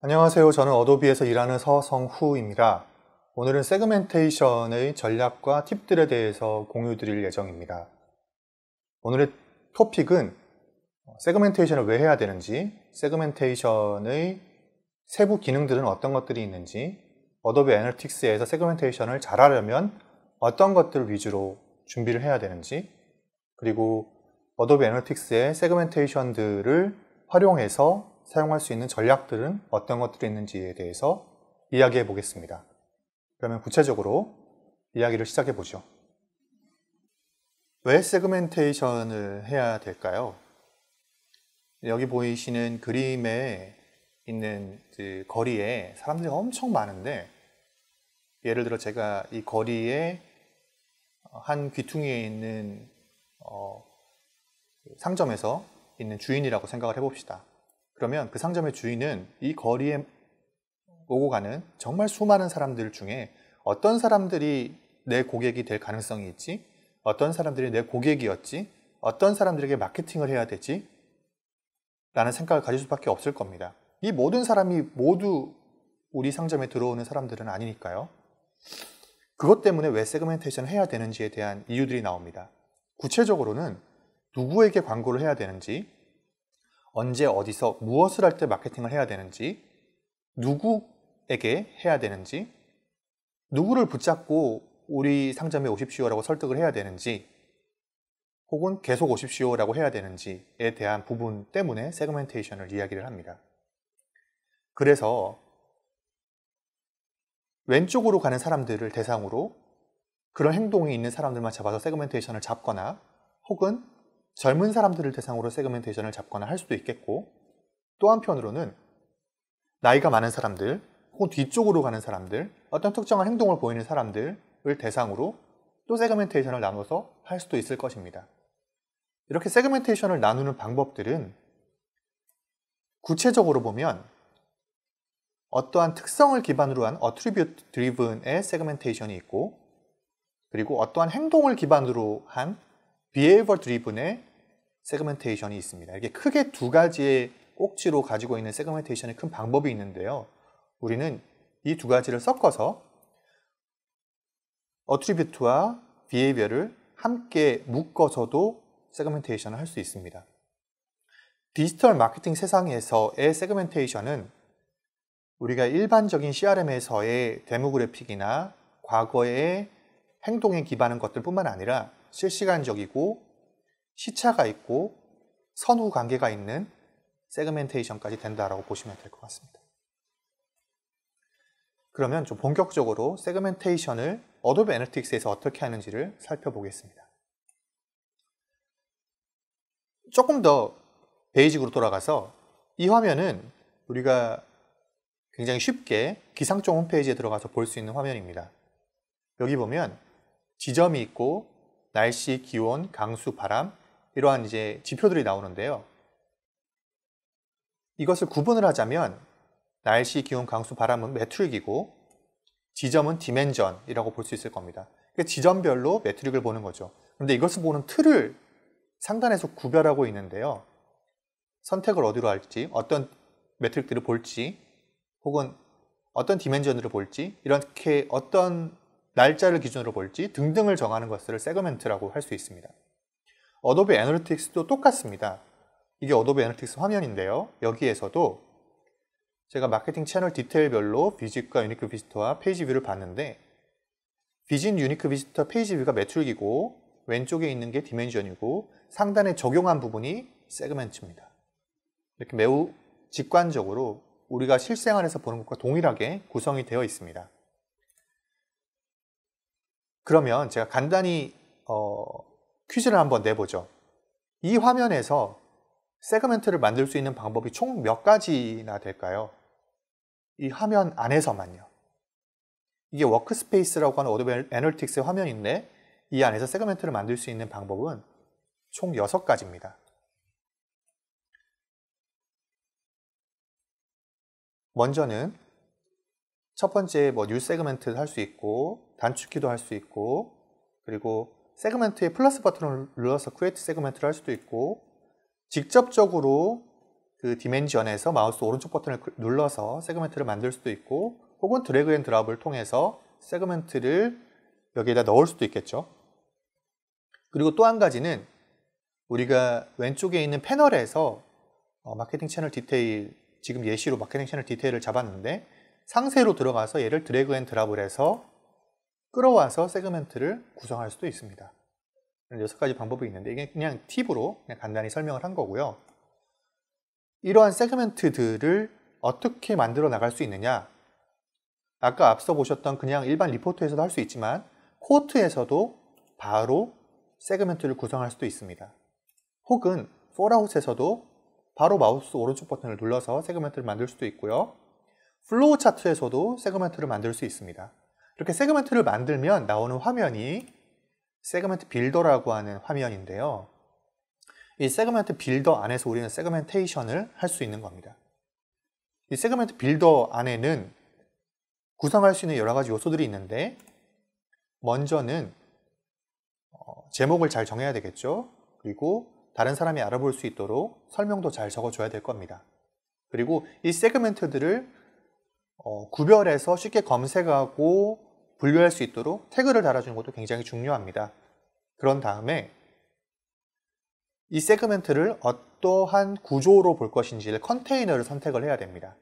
안녕하세요. 저는 어도비에서 일하는 서성후입니다. 오늘은 세그멘테이션의 전략과 팁들에 대해서 공유 드릴 예정입니다. 오늘의 토픽은 세그멘테이션을 왜 해야 되는지, 세그멘테이션의 세부 기능들은 어떤 것들이 있는지, 어도비 애널틱스에서 세그멘테이션을 잘하려면 어떤 것들 위주로 준비를 해야 되는지, 그리고 어도비 애널틱스의 세그멘테이션들을 활용해서 사용할 수 있는 전략들은 어떤 것들이 있는지에 대해서 이야기해 보겠습니다. 그러면 구체적으로 이야기를 시작해 보죠. 왜 세그멘테이션을 해야 될까요? 여기 보이시는 그림에 있는 그 거리에 사람들이 엄청 많은데 예를 들어 제가 이 거리에 한 귀퉁이에 있는 어, 상점에서 있는 주인이라고 생각을 해봅시다. 그러면 그 상점의 주인은 이 거리에 오고 가는 정말 수많은 사람들 중에 어떤 사람들이 내 고객이 될 가능성이 있지? 어떤 사람들이 내 고객이었지? 어떤 사람들에게 마케팅을 해야 되지? 라는 생각을 가질 수밖에 없을 겁니다. 이 모든 사람이 모두 우리 상점에 들어오는 사람들은 아니니까요. 그것 때문에 왜 세그멘테이션을 해야 되는지에 대한 이유들이 나옵니다. 구체적으로는 누구에게 광고를 해야 되는지, 언제 어디서 무엇을 할 때 마케팅을 해야 되는지, 누구에게 해야 되는지, 누구를 붙잡고 우리 상점에 오십시오라고 설득을 해야 되는지, 혹은 계속 오십시오라고 해야 되는지에 대한 부분 때문에 세그멘테이션을 이야기를 합니다. 그래서 왼쪽으로 가는 사람들을 대상으로 그런 행동이 있는 사람들만 잡아서 세그멘테이션을 잡거나 혹은 젊은 사람들을 대상으로 세그멘테이션을 잡거나 할 수도 있겠고 또 한편으로는 나이가 많은 사람들 혹은 뒤쪽으로 가는 사람들 어떤 특정한 행동을 보이는 사람들을 대상으로 또 세그멘테이션을 나눠서 할 수도 있을 것입니다. 이렇게 세그멘테이션을 나누는 방법들은 구체적으로 보면 어떠한 특성을 기반으로 한 어트리뷰트 드리븐의 세그멘테이션이 있고 그리고 어떠한 행동을 기반으로 한비에이버 드리븐의 세그멘테이션이 있습니다. 이게 크게 두 가지의 꼭지로 가지고 있는 세그멘테이션의 큰 방법이 있는데요. 우리는 이 두 가지를 섞어서 어트리뷰트와 비헤이비어를 함께 묶어서도 세그멘테이션을 할 수 있습니다. 디지털 마케팅 세상에서의 세그멘테이션은 우리가 일반적인 CRM에서의 데모그래픽이나 과거의 행동에 기반한 것들뿐만 아니라 실시간적이고 시차가 있고 선후 관계가 있는 세그멘테이션까지 된다라고 보시면 될 것 같습니다. 그러면 좀 본격적으로 세그멘테이션을 어도비 애널틱스에서 어떻게 하는지를 살펴보겠습니다. 조금 더 베이직으로 돌아가서 이 화면은 우리가 굉장히 쉽게 기상청 홈페이지에 들어가서 볼 수 있는 화면입니다. 여기 보면 지점이 있고 날씨, 기온, 강수, 바람 이러한 이제 지표들이 나오는데요. 이것을 구분을 하자면 날씨, 기온, 강수, 바람은 매트릭이고 지점은 디멘전이라고 볼 수 있을 겁니다. 그러니까 지점별로 매트릭을 보는 거죠. 그런데 이것을 보는 틀을 상단에서 구별하고 있는데요. 선택을 어디로 할지, 어떤 매트릭들을 볼지, 혹은 어떤 디멘전으로 볼지, 이렇게 어떤 날짜를 기준으로 볼지 등등을 정하는 것을 세그멘트라고 할 수 있습니다. 어도비 애널리틱스도 똑같습니다. 이게 어도비 애널리틱스 화면인데요. 여기에서도 제가 마케팅 채널 디테일별로 비직과 유니크 비지터와 페이지 뷰를 봤는데 비진 유니크 비지터 페이지 뷰가 매출기고 왼쪽에 있는 게 디멘션이고 상단에 적용한 부분이 세그멘트입니다. 이렇게 매우 직관적으로 우리가 실생활에서 보는 것과 동일하게 구성이 되어 있습니다. 그러면 제가 간단히 어, 퀴즈를 한번 내보죠. 이 화면에서 세그멘트를 만들 수 있는 방법이 총 몇 가지나 될까요? 이 화면 안에서만요. 이게 워크스페이스라고 하는 어도비 애널틱스의 화면인데 이 안에서 세그멘트를 만들 수 있는 방법은 총 6가지입니다. 먼저는 첫 번째 뭐 뉴 세그멘트를 할 수 있고 단축키도 할 수 있고 그리고 세그먼트에 플러스 버튼을 눌러서 크리에이트 세그먼트를 할 수도 있고 직접적으로 그디멘언에서 마우스 오른쪽 버튼을 그, 눌러서 세그먼트를 만들 수도 있고 혹은 드래그 앤 드랍을 통해서 세그먼트를 여기에다 넣을 수도 있겠죠. 그리고 또 한 가지는 우리가 왼쪽에 있는 패널에서 어, 마케팅 채널 디테일, 지금 예시로 마케팅 채널 디테일을 잡았는데 상세로 들어가서 얘를 드래그 앤 드랍을 해서 끌어와서 세그멘트를 구성할 수도 있습니다. 여섯 가지 방법이 있는데 이게 그냥 팁으로 그냥 간단히 설명을 한 거고요. 이러한 세그멘트들을 어떻게 만들어 나갈 수 있느냐 아까 앞서 보셨던 그냥 일반 리포트에서도 할 수 있지만 코트에서도 바로 세그멘트를 구성할 수도 있습니다. 혹은 폴아웃에서도 바로 마우스 오른쪽 버튼을 눌러서 세그멘트를 만들 수도 있고요. 플로우 차트에서도 세그멘트를 만들 수 있습니다. 이렇게 세그먼트를 만들면 나오는 화면이 세그먼트 빌더라고 하는 화면인데요. 이 세그먼트 빌더 안에서 우리는 세그멘테이션을 할 수 있는 겁니다. 이 세그먼트 빌더 안에는 구성할 수 있는 여러 가지 요소들이 있는데 먼저는 어, 제목을 잘 정해야 되겠죠. 그리고 다른 사람이 알아볼 수 있도록 설명도 잘 적어줘야 될 겁니다. 그리고 이세그먼트들을 어, 구별해서 쉽게 검색하고 분류할 수 있도록 태그를 달아주는 것도 굉장히 중요합니다. 그런 다음에 이 세그멘트를 어떠한 구조로 볼 것인지를 컨테이너를 선택을 해야 됩니다.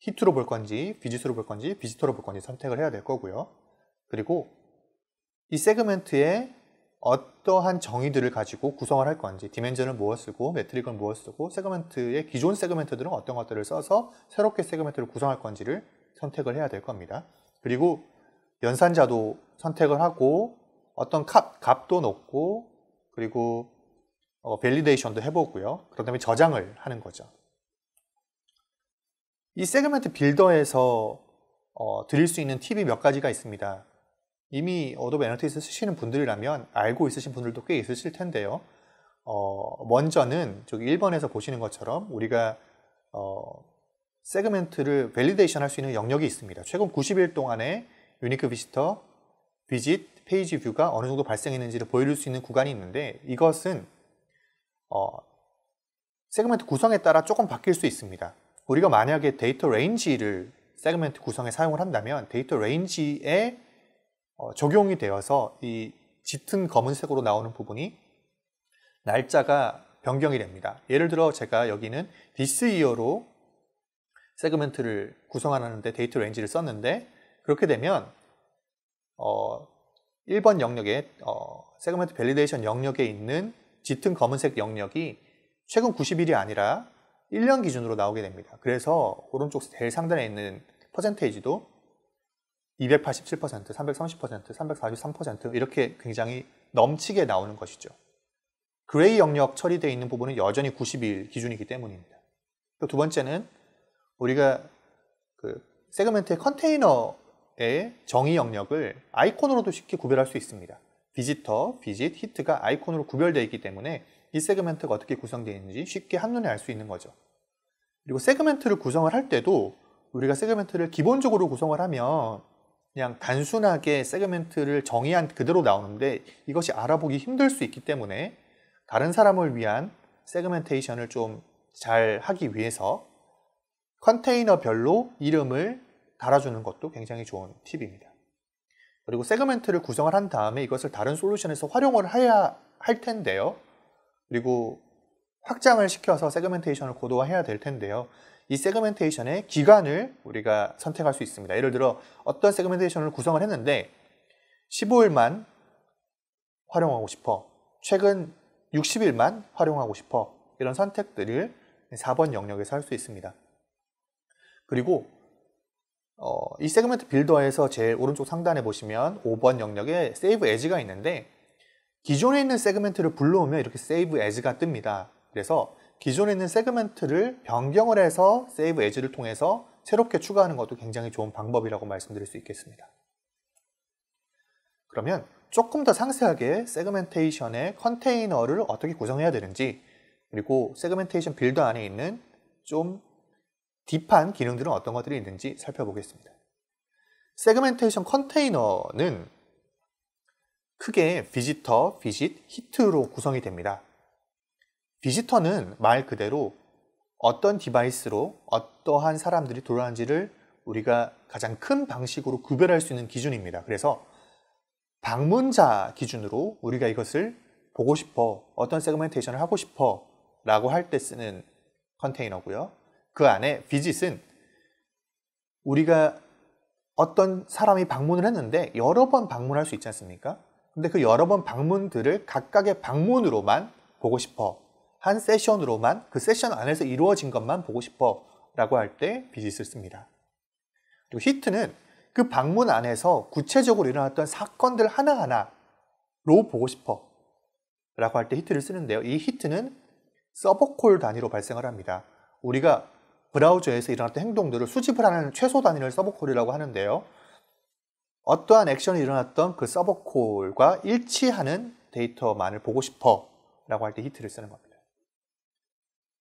히트로 볼 건지, 비지수로 볼 건지, 비지터로 볼 건지 선택을 해야 될 거고요. 그리고 이 세그멘트에 어떠한 정의들을 가지고 구성을 할 건지, 디멘전을 무엇 쓰고, 매트릭은 무엇 쓰고, 세그멘트의 기존 세그멘트들은 어떤 것들을 써서 새롭게 세그멘트를 구성할 건지를 선택을 해야 될 겁니다. 그리고 연산자도 선택을 하고 어떤 값, 값도 넣고 그리고 어, 밸리데이션도 해보고요. 그런 다음에 저장을 하는 거죠. 이 세그먼트 빌더에서 어, 드릴 수 있는 팁이 몇 가지가 있습니다. 이미 어도비 애널리틱스 쓰시는 분들이라면 알고 있으신 분들도 꽤 있으실 텐데요. 어, 먼저는 저기 1번에서 보시는 것처럼 우리가 어, 세그멘트를 밸리데이션 할 수 있는 영역이 있습니다. 최근 90일 동안에 유니크 비시터, 비짓, 페이지 뷰가 어느 정도 발생했는지를 보여줄 수 있는 구간이 있는데 이것은 어, 세그멘트 구성에 따라 조금 바뀔 수 있습니다. 우리가 만약에 데이터 레인지를 세그멘트 구성에 사용을 한다면 데이터 레인지에 어, 적용이 되어서 이 짙은 검은색으로 나오는 부분이 날짜가 변경이 됩니다. 예를 들어 제가 여기는 this year로 세그먼트를 구성하는데 데이터 레인지를 썼는데 그렇게 되면 어 1번 영역에 어 세그먼트 밸리데이션 영역에 있는 짙은 검은색 영역이 최근 90일이 아니라 1년 기준으로 나오게 됩니다. 그래서 오른쪽 제일 상단에 있는 퍼센테이지도 287%, 330%, 343% 이렇게 굉장히 넘치게 나오는 것이죠. 그레이 영역 처리되어 있는 부분은 여전히 90일 기준이기 때문입니다. 두 번째는 우리가 그 세그멘트의 컨테이너의 정의 영역을 아이콘으로도 쉽게 구별할 수 있습니다. 비지터, 비짓, 히트가 아이콘으로 구별되어 있기 때문에 이 세그멘트가 어떻게 구성되어 있는지 쉽게 한눈에 알 수 있는 거죠. 그리고 세그멘트를 구성을 할 때도 우리가 세그멘트를 기본적으로 구성을 하면 그냥 단순하게 세그멘트를 정의한 그대로 나오는데 이것이 알아보기 힘들 수 있기 때문에 다른 사람을 위한 세그멘테이션을 좀 잘 하기 위해서 컨테이너별로 이름을 달아주는 것도 굉장히 좋은 팁입니다. 그리고 세그멘트를 구성을 한 다음에 이것을 다른 솔루션에서 활용을 해야 할 텐데요. 그리고 확장을 시켜서 세그멘테이션을 고도화해야 될 텐데요. 이 세그멘테이션의 기간을 우리가 선택할 수 있습니다. 예를 들어 어떤 세그멘테이션을 구성을 했는데 15일만 활용하고 싶어. 최근 60일만 활용하고 싶어. 이런 선택들을 4번 영역에서 할 수 있습니다. 그리고 어, 이 세그먼트 빌더에서 제일 오른쪽 상단에 보시면 5번 영역에 Save As가 있는데 기존에 있는 세그먼트를 불러오면 이렇게 Save As가 뜹니다. 그래서 기존에 있는 세그먼트를 변경을 해서 Save As를 통해서 새롭게 추가하는 것도 굉장히 좋은 방법이라고 말씀드릴 수 있겠습니다. 그러면 조금 더 상세하게 세그멘테이션의 컨테이너를 어떻게 구성해야 되는지 그리고 세그멘테이션 빌더 안에 있는 좀 딥한 기능들은 어떤 것들이 있는지 살펴보겠습니다. 세그멘테이션 컨테이너는 크게 비지터, 비짓, 히트로 구성이 됩니다. 비지터는 말 그대로 어떤 디바이스로 어떠한 사람들이 돌아가는지를 우리가 가장 큰 방식으로 구별할 수 있는 기준입니다. 그래서 방문자 기준으로 우리가 이것을 보고 싶어, 어떤 세그멘테이션을 하고 싶어 라고 할 때 쓰는 컨테이너고요. 그 안에 비짓은 우리가 어떤 사람이 방문을 했는데 여러 번 방문할 수 있지 않습니까? 근데 그 여러 번 방문들을 각각의 방문으로만 보고 싶어. 한 세션으로만 그 세션 안에서 이루어진 것만 보고 싶어 라고 할 때 비짓을 씁니다. 그리고 히트는 그 방문 안에서 구체적으로 일어났던 사건들 하나하나로 보고 싶어 라고 할 때 히트를 쓰는데요. 이 히트는 서버콜 단위로 발생을 합니다. 우리가 브라우저에서 일어났던 행동들을 수집을 하는 최소 단위를 서버콜이라고 하는데요. 어떠한 액션이 일어났던 그 서버콜과 일치하는 데이터만을 보고 싶어 라고 할 때 히트를 쓰는 겁니다.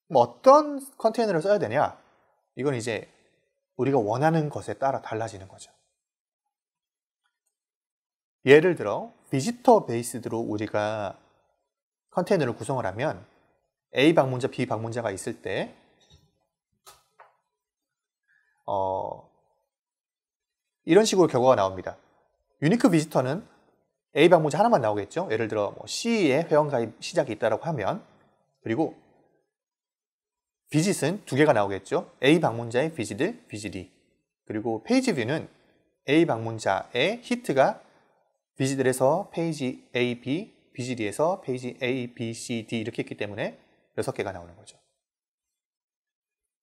뭐 어떤 컨테이너를 써야 되냐? 이건 이제 우리가 원하는 것에 따라 달라지는 거죠. 예를 들어 비지터 베이스드로 우리가 컨테이너를 구성을 하면 A 방문자, B 방문자가 있을 때 어, 이런 식으로 결과가 나옵니다. 유니크 비지터는 A 방문자 하나만 나오겠죠. 예를 들어 뭐 C의 회원가입 시작이 있다고 하면 그리고 비짓은 두 개가 나오겠죠. A 방문자의 비짓 1, 비짓 2 그리고 페이지 뷰는 A 방문자의 히트가 비짓 들에서 페이지 A, B, 비짓 2에서 페이지 A, B, C, D 이렇게 있기 때문에 여섯 개가 나오는 거죠.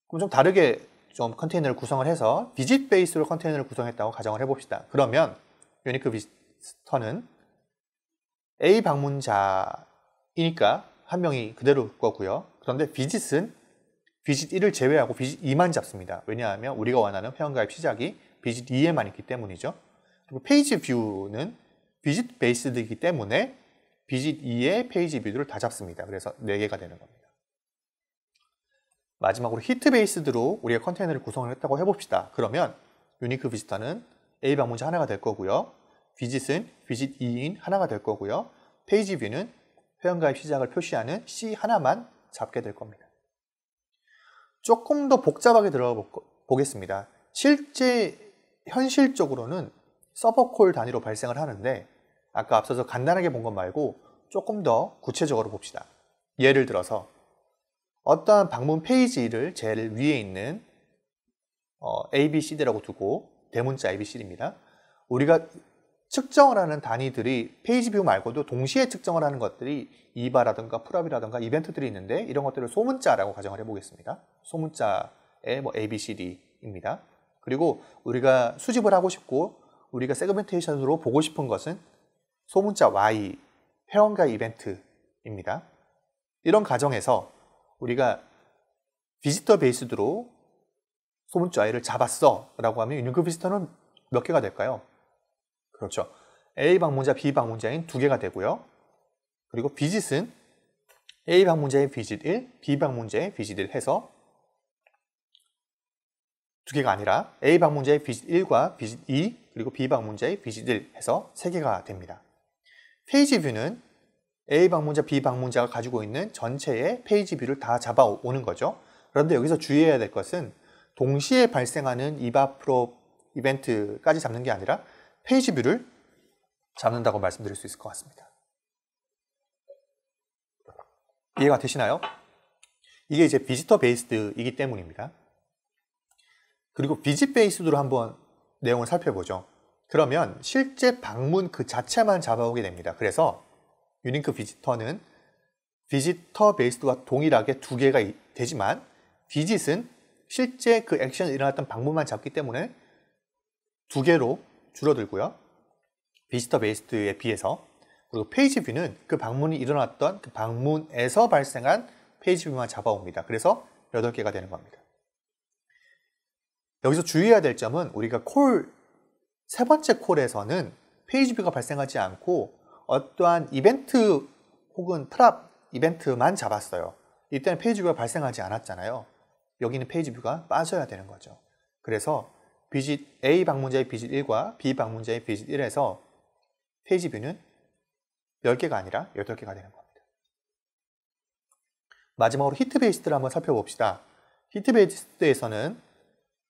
그럼 좀 다르게 좀 컨테이너를 구성을 해서 비짓 베이스로 컨테이너를 구성했다고 가정을 해봅시다. 그러면 유니크 비스터는 그 A 방문자이니까 한 명이 그대로 거고요. 그런데 비짓은 비짓 1을 제외하고 비짓 2만 잡습니다. 왜냐하면 우리가 원하는 회원가입 시작이 비짓 2에만 있기 때문이죠. 그리고 페이지 뷰는 비짓 베이스드이기 때문에 비짓 2의 페이지 뷰를 다 잡습니다. 그래서 4개가 되는 겁니다. 마지막으로 히트 베이스드로 우리가 컨테이너를 구성을 했다고 해봅시다. 그러면 유니크 비지터는 A 방문자 하나가 될 거고요. 비짓은 비짓 2인 하나가 될 거고요. 페이지 뷰는 회원가입 시작을 표시하는 C 하나만 잡게 될 겁니다. 조금 더 복잡하게 들어가 보겠습니다. 실제 현실적으로는 서버 콜 단위로 발생을 하는데 아까 앞서서 간단하게 본 것 말고 조금 더 구체적으로 봅시다. 예를 들어서 어떠한 방문 페이지를 제일 위에 있는 어, ABCD라고 두고 대문자 ABCD입니다. 우리가 측정을 하는 단위들이 페이지 뷰 말고도 동시에 측정을 하는 것들이 이바라든가 풀업이라든가 이벤트들이 있는데 이런 것들을 소문자라고 가정을 해보겠습니다. 소문자의 뭐 ABCD입니다. 그리고 우리가 수집을 하고 싶고 우리가 세그멘테이션으로 보고 싶은 것은 소문자 Y, 회원가 이벤트입니다. 이런 가정에서 우리가 비지터 베이스드로 소문자 아이를 잡았어 라고 하면 유니크 비지터는 그 몇 개가 될까요? 그렇죠. A 방문자, B 방문자인 두 개가 되고요. 그리고 비짓은 A 방문자의 비짓 1, B 방문자의 비짓 1 해서 두 개가 아니라 A 방문자의 비짓 1과 비짓 2 그리고 B 방문자의 비짓 1 해서 세 개가 됩니다. 페이지 뷰는 A 방문자, B 방문자가 가지고 있는 전체의 페이지 뷰를 다 잡아오는 거죠. 그런데 여기서 주의해야 될 것은 동시에 발생하는 이바 프로 이벤트까지 잡는 게 아니라 페이지 뷰를 잡는다고 말씀드릴 수 있을 것 같습니다. 이해가 되시나요? 이게 이제 비지터 베이스드이기 때문입니다. 그리고 비지 베이스드로 한번 내용을 살펴보죠. 그러면 실제 방문 그 자체만 잡아오게 됩니다. 그래서 유니크 비지터는 비지터 베이스와 동일하게 두 개가 되지만 비짓은 실제 그 액션이 일어났던 방법만 잡기 때문에 두 개로 줄어들고요. 비지터 베이스에 비해서 그리고 페이지 뷰는 그 방문이 일어났던 그 방문에서 발생한 페이지 뷰만 잡아옵니다. 그래서 8개가 되는 겁니다. 여기서 주의해야 될 점은 우리가 콜, 세 번째 콜에서는 페이지 뷰가 발생하지 않고 어떠한 이벤트 혹은 트랍 이벤트만 잡았어요. 이때는 페이지뷰가 발생하지 않았잖아요. 여기는 페이지뷰가 빠져야 되는 거죠. 그래서 비짓 A 방문자의 비짓 1과 B 방문자의 비짓 1에서 페이지뷰는 10개가 아니라 8개가 되는 겁니다. 마지막으로 히트 베이스트를 한번 살펴봅시다. 히트 베이스트에서는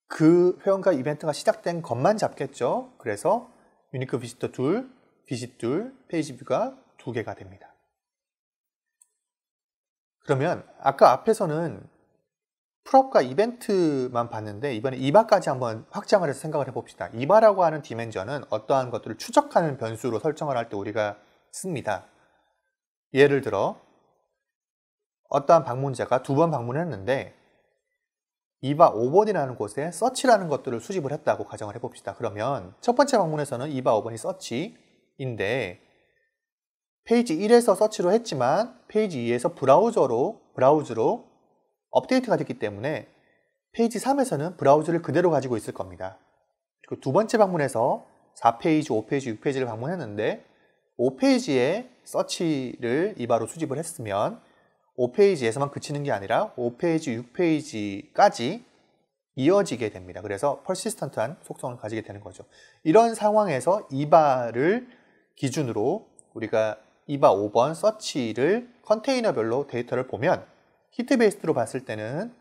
그 회원가 이벤트가 시작된 것만 잡겠죠. 그래서 유니크 비지터 2, 비집 둘, 페이지 뷰가 두 개가 됩니다. 그러면 아까 앞에서는 풀업과 이벤트만 봤는데 이번에 이바까지 한번 확장을 해서 생각을 해봅시다. 이바라고 하는 디멘전은 어떠한 것들을 추적하는 변수로 설정을 할 때 우리가 씁니다. 예를 들어 어떠한 방문자가 두 번 방문했는데 이바 5번이라는 곳에 서치라는 것들을 수집을 했다고 가정을 해봅시다. 그러면 첫 번째 방문에서는 이바 5번이 서치, 인데 페이지 1에서 서치로 했지만 페이지 2에서 브라우저로 브라우즈로 업데이트가 됐기 때문에 페이지 3에서는 브라우즈를 그대로 가지고 있을 겁니다. 그리고 두 번째 방문에서 4페이지, 5페이지, 6페이지를 방문했는데 5페이지에 서치를 이바로 수집을 했으면 5페이지에서만 그치는 게 아니라 5페이지, 6페이지까지 이어지게 됩니다. 그래서 퍼시스턴트한 속성을 가지게 되는 거죠. 이런 상황에서 이바를 기준으로 우리가 2바 5번 서치를 컨테이너별로 데이터를 보면 히트 베이스로 봤을 때는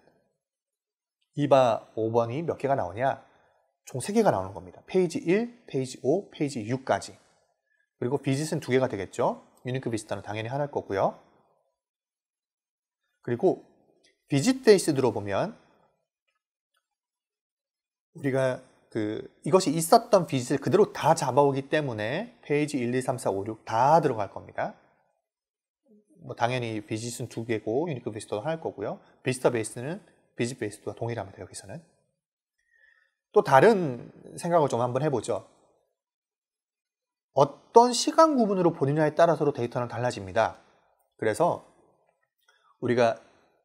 2바 5번이 몇 개가 나오냐? 총 3개가 나오는 겁니다. 페이지 1, 페이지 5, 페이지 6까지. 그리고 비짓은 2개가 되겠죠. 유니크 비스타는 당연히 하나일 거고요. 그리고 비짓 베이스들어 보면 우리가 그 이것이 있었던 비즈를 그대로 다 잡아오기 때문에 페이지 1, 2, 3, 4, 5, 6 다 들어갈 겁니다. 뭐 당연히 비즈니스는 두 개고 유니크 비스터도 할 거고요. 비스터 베이스는 비즈 베이스와 동일합니다. 여기서는. 또 다른 생각을 좀 한번 해보죠. 어떤 시간 구분으로 보느냐에 따라서 데이터는 달라집니다. 그래서 우리가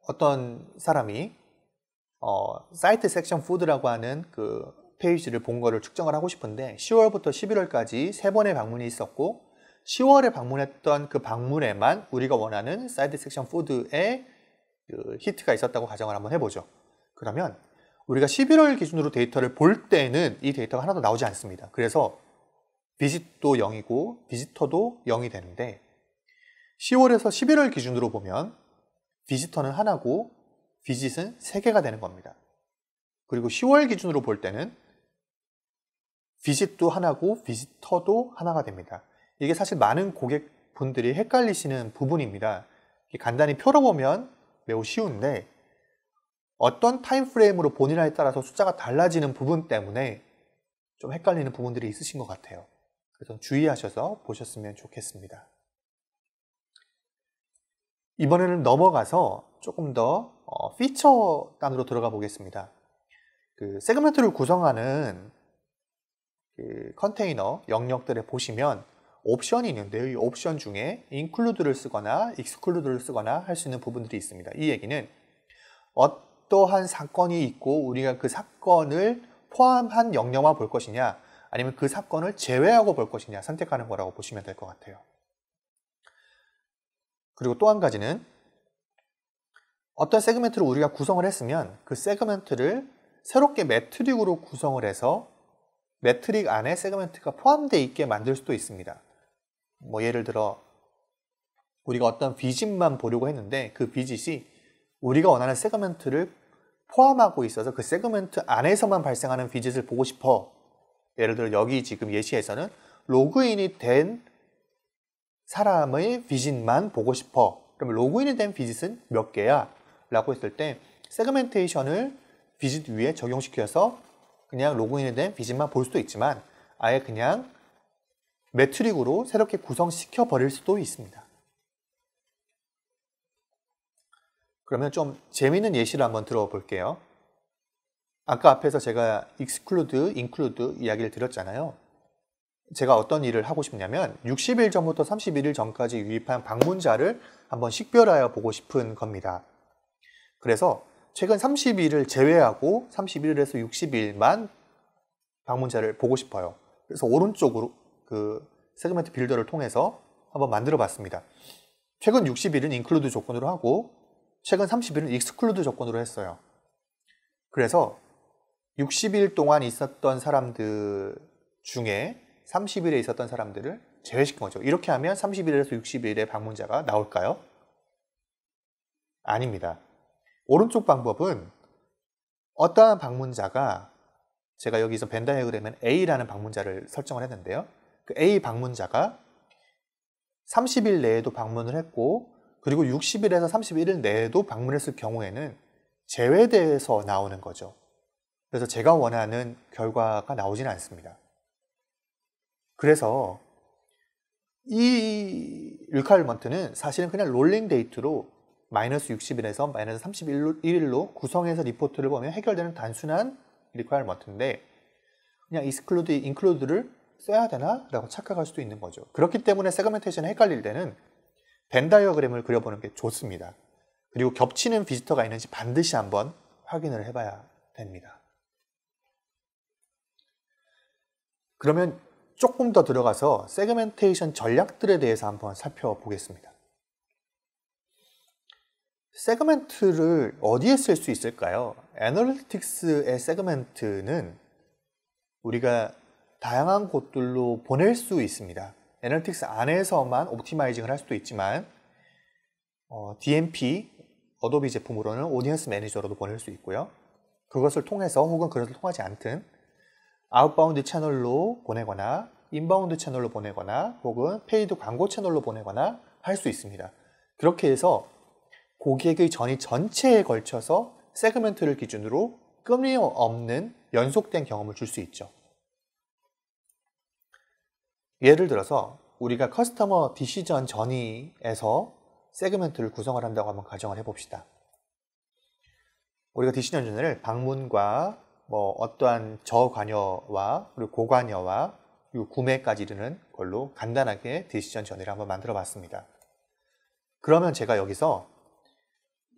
어떤 사람이 어, 사이트 섹션 푸드라고 하는 그 페이지를 본 거를 측정을 하고 싶은데 10월부터 11월까지 3번의 방문이 있었고 10월에 방문했던 그 방문에만 우리가 원하는 사이드 섹션 푸드의 그 히트가 있었다고 가정을 한번 해보죠. 그러면 우리가 11월 기준으로 데이터를 볼 때는 이 데이터가 하나도 나오지 않습니다. 그래서 비짓도 0이고 비지터도 0이 되는데 10월에서 11월 기준으로 보면 비지터는 하나고 비짓은 3개가 되는 겁니다. 그리고 10월 기준으로 볼 때는 비짓도 하나고 비지터도 하나가 됩니다. 이게 사실 많은 고객분들이 헷갈리시는 부분입니다. 간단히 표로 보면 매우 쉬운데 어떤 타임프레임으로 보느냐에 따라서 숫자가 달라지는 부분 때문에 좀 헷갈리는 부분들이 있으신 것 같아요. 그래서 주의하셔서 보셨으면 좋겠습니다. 이번에는 넘어가서 조금 더 피처 어, 단으로 들어가 보겠습니다. 그 세그먼트를 구성하는 그 컨테이너 영역들에 보시면 옵션이 있는데이 옵션 중에 include를 쓰거나 exclude를 쓰거나 할 수 있는 부분들이 있습니다. 이 얘기는 어떠한 사건이 있고 우리가 그 사건을 포함한 영역만 볼 것이냐 아니면 그 사건을 제외하고 볼 것이냐 선택하는 거라고 보시면 될 것 같아요. 그리고 또 한 가지는 어떤 세그멘트를 우리가 구성을 했으면 그 세그멘트를 새롭게 매트릭으로 구성을 해서 매트릭 안에 세그멘트가 포함되어 있게 만들 수도 있습니다. 뭐 예를 들어 우리가 어떤 비짓만 보려고 했는데 그 비짓이 우리가 원하는 세그멘트를 포함하고 있어서 그 세그멘트 안에서만 발생하는 비짓을 보고 싶어. 예를 들어 여기 지금 예시에서는 로그인이 된 사람의 비짓만 보고 싶어. 그러면 로그인이 된 비짓은 몇 개야? 라고 했을 때 세그멘테이션을 비짓 위에 적용시켜서 그냥 로그인이 된 비즈만 볼 수도 있지만 아예 그냥 매트릭으로 새롭게 구성시켜 버릴 수도 있습니다. 그러면 좀 재미있는 예시를 한번 들어볼게요. 아까 앞에서 제가 익스클루드, 인클루드 이야기를 드렸잖아요. 제가 어떤 일을 하고 싶냐면 60일 전부터 31일 전까지 유입한 방문자를 한번 식별하여 보고 싶은 겁니다. 그래서 최근 30일을 제외하고 31일에서 60일만 방문자를 보고 싶어요. 그래서 오른쪽으로 그세그먼트 빌더를 통해서 한번 만들어 봤습니다. 최근 60일은 인클루드 조건으로 하고 최근 30일은 익스클루드 조건으로 했어요. 그래서 60일 동안 있었던 사람들 중에 30일에 있었던 사람들을 제외시킨 거죠. 이렇게 하면 30일에서 6 0일에 방문자가 나올까요? 아닙니다. 오른쪽 방법은 어떠한 방문자가 제가 여기서 벤다이그램은 A라는 방문자를 설정을 했는데요. 그 A 방문자가 30일 내에도 방문을 했고 그리고 60일에서 31일 내에도 방문했을 경우에는 제외돼서 나오는 거죠. 그래서 제가 원하는 결과가 나오지는 않습니다. 그래서 이 리칼먼트는 사실은 그냥 롤링 데이트로 마이너스 60일에서 마이너스 31로 일로 구성해서 리포트를 보면 해결되는 단순한 리퀘어먼트인데 그냥 이스클루드, 인클루드를 써야 되나? 라고 착각할 수도 있는 거죠. 그렇기 때문에 세그멘테이션이 헷갈릴 때는 벤 다이어그램을 그려보는 게 좋습니다. 그리고 겹치는 비지터가 있는지 반드시 한번 확인을 해봐야 됩니다. 그러면 조금 더 들어가서 세그멘테이션 전략들에 대해서 한번 살펴보겠습니다. 세그멘트를 어디에 쓸 수 있을까요? 애널리틱스의 세그멘트는 우리가 다양한 곳들로 보낼 수 있습니다. 애널리틱스 안에서만 옵티마이징을 할 수도 있지만 어, DMP, 어도비 제품으로는 오디언스 매니저로도 보낼 수 있고요. 그것을 통해서 혹은 그것을 통하지 않든 아웃바운드 채널로 보내거나 인바운드 채널로 보내거나 혹은 페이드 광고 채널로 보내거나 할 수 있습니다. 그렇게 해서 고객의 전이 전체에 걸쳐서 세그먼트를 기준으로 끊임 없는 연속된 경험을 줄 수 있죠. 예를 들어서 우리가 커스터머 디시전 전이에서 세그먼트를 구성을 한다고 한번 가정을 해봅시다. 우리가 디시전 전이를 방문과 뭐 어떠한 저관여와 그리고 고관여와 그리고 구매까지 이르는 걸로 간단하게 디시전 전이를 한번 만들어 봤습니다. 그러면 제가 여기서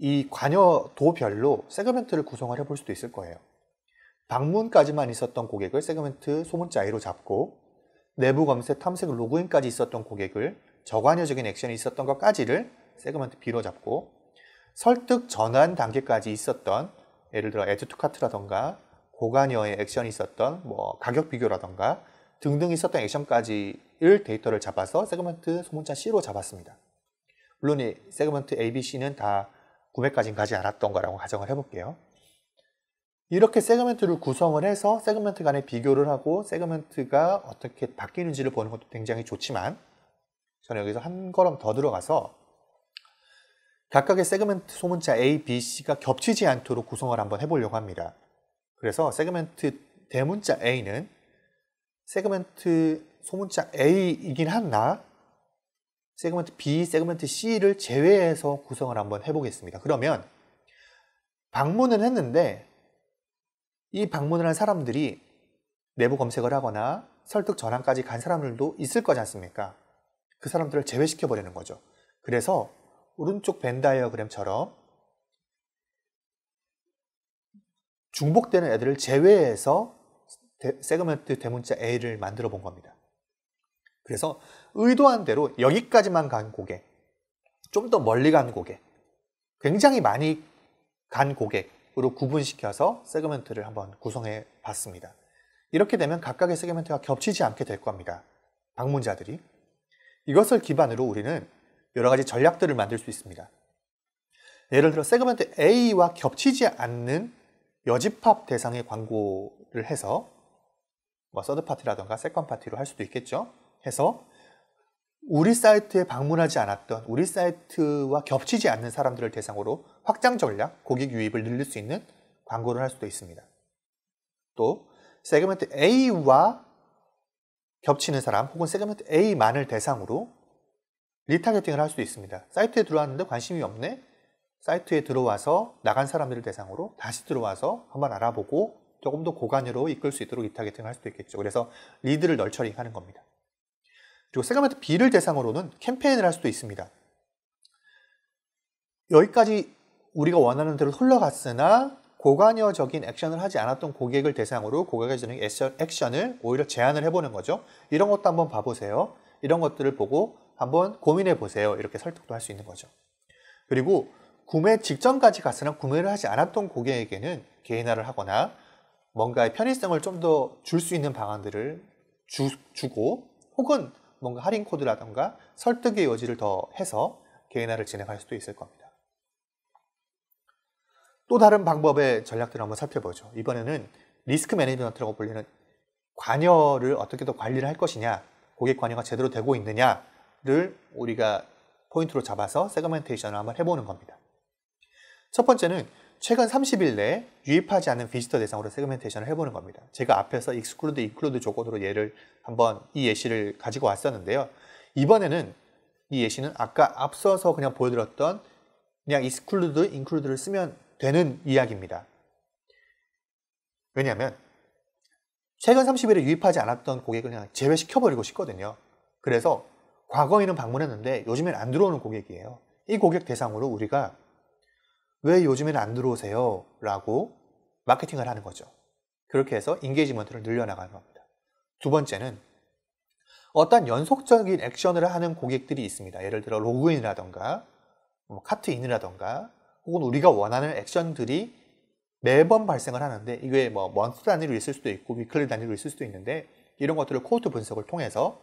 이 관여도별로 세그먼트를 구성을 해볼 수도 있을 거예요. 방문까지만 있었던 고객을 세그먼트 소문자이로 잡고 내부 검색, 탐색, 로그인까지 있었던 고객을 저관여적인 액션이 있었던 것까지를 세그먼트 B로 잡고 설득 전환 단계까지 있었던 예를 들어 에드 투 카트라던가 고관여의 액션이 있었던 뭐 가격 비교라던가 등등 있었던 액션까지를 데이터를 잡아서 세그먼트 소문자 C로 잡았습니다. 물론 이 세그먼트 A, B, C는 다 구매까지는 가지 않았던 거라고 가정을 해볼게요. 이렇게 세그멘트를 구성을 해서 세그멘트 간의 비교를 하고 세그멘트가 어떻게 바뀌는지를 보는 것도 굉장히 좋지만 저는 여기서 한 걸음 더 들어가서 각각의 세그멘트 소문자 A, B, C가 겹치지 않도록 구성을 한번 해보려고 합니다. 그래서 세그멘트 대문자 A는 세그멘트 소문자 A이긴 한나 세그먼트 B, 세그먼트 C를 제외해서 구성을 한번 해보겠습니다. 그러면 방문을 했는데 이 방문을 한 사람들이 내부 검색을 하거나 설득 전환까지 간 사람들도 있을 거지 않습니까? 그 사람들을 제외시켜 버리는 거죠. 그래서 오른쪽 벤다이어그램처럼 중복되는 애들을 제외해서 세그먼트 대문자 A를 만들어 본 겁니다. 그래서 의도한 대로 여기까지만 간 고객, 좀 더 멀리 간 고객, 굉장히 많이 간 고객으로 구분시켜서 세그먼트를 한번 구성해 봤습니다. 이렇게 되면 각각의 세그먼트가 겹치지 않게 될 겁니다. 방문자들이. 이것을 기반으로 우리는 여러 가지 전략들을 만들 수 있습니다. 예를 들어 세그먼트 A와 겹치지 않는 여집합 대상의 광고를 해서 뭐 서드파티라던가 세컨파티로 할 수도 있겠죠. 해서 우리 사이트에 방문하지 않았던 우리 사이트와 겹치지 않는 사람들을 대상으로 확장 전략, 고객 유입을 늘릴 수 있는 광고를 할 수도 있습니다. 또세그먼트 A와 겹치는 사람 혹은 세그먼트 A만을 대상으로 리타겟팅을 할 수도 있습니다. 사이트에 들어왔는데 관심이 없네? 사이트에 들어와서 나간 사람들을 대상으로 다시 들어와서 한번 알아보고 조금 더 고관으로 이끌 수 있도록 리타겟팅을 할 수도 있겠죠. 그래서 리드를 널처리 하는 겁니다. 그리고 세그먼트 B를 대상으로는 캠페인을 할 수도 있습니다. 여기까지 우리가 원하는 대로 흘러갔으나 고관여적인 액션을 하지 않았던 고객을 대상으로 고객에게 주는 액션을 오히려 제한을 해보는 거죠. 이런 것도 한번 봐보세요. 이런 것들을 보고 한번 고민해 보세요. 이렇게 설득도 할 수 있는 거죠. 그리고 구매 직전까지 갔으나 구매를 하지 않았던 고객에게는 개인화를 하거나 뭔가의 편의성을 좀 더 줄 수 있는 방안들을 주, 주고 혹은 뭔가 할인 코드라던가 설득의 여지를 더 해서 개인화를 진행할 수도 있을 겁니다. 또 다른 방법의 전략들을 한번 살펴보죠. 이번에는 리스크 매니지먼트라고 불리는 관여를 어떻게 더 관리를 할 것이냐, 고객 관여가 제대로 되고 있느냐를 우리가 포인트로 잡아서 세그멘테이션을 한번 해보는 겁니다. 첫 번째는 최근 30일 내에 유입하지 않은 비지터 대상으로 세그멘테이션을 해보는 겁니다. 제가 앞에서 익스클루드, 인클루드 조건으로 예를 한번 이 예시를 가지고 왔었는데요. 이번에는 이 예시는 아까 앞서서 그냥 보여드렸던 그냥 익스클루드, 인클루드를 쓰면 되는 이야기입니다. 왜냐하면 최근 30일에 유입하지 않았던 고객을 그냥 제외시켜버리고 싶거든요. 그래서 과거에는 방문했는데 요즘엔 안 들어오는 고객이에요. 이 고객 대상으로 우리가 왜 요즘에는 안 들어오세요? 라고 마케팅을 하는 거죠. 그렇게 해서 인게이지먼트를 늘려나가는 겁니다. 두 번째는 어떤 연속적인 액션을 하는 고객들이 있습니다. 예를 들어 로그인이라던가 뭐 카트인이라던가 혹은 우리가 원하는 액션들이 매번 발생을 하는데 이게 뭐 먼스 단위로 있을 수도 있고 위클리 단위로 있을 수도 있는데 이런 것들을 코드 분석을 통해서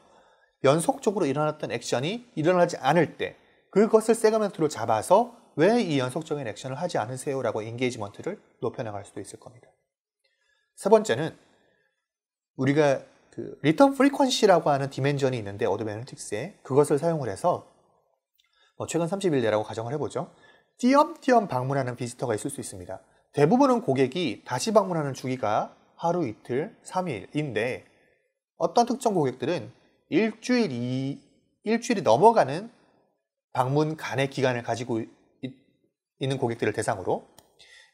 연속적으로 일어났던 액션이 일어나지 않을 때 그것을 세그먼트로 잡아서 왜이 연속적인 액션을 하지 않으세요? 라고 인게이지먼트를 높여나갈 수도 있을 겁니다. 세 번째는 우리가 그 리턴 프리퀀시라고 하는 디멘전이 있는데 어드밴 애널틱스에 그것을 사용을 해서 뭐 최근 30일내라고 가정을 해보죠. 띄엄띄엄 방문하는 비지터가 있을 수 있습니다. 대부분은 고객이 다시 방문하는 주기가 하루 이틀, 3일인데 어떤 특정 고객들은 일주일이 일주일이 넘어가는 방문 간의 기간을 가지고 있는 고객들을 대상으로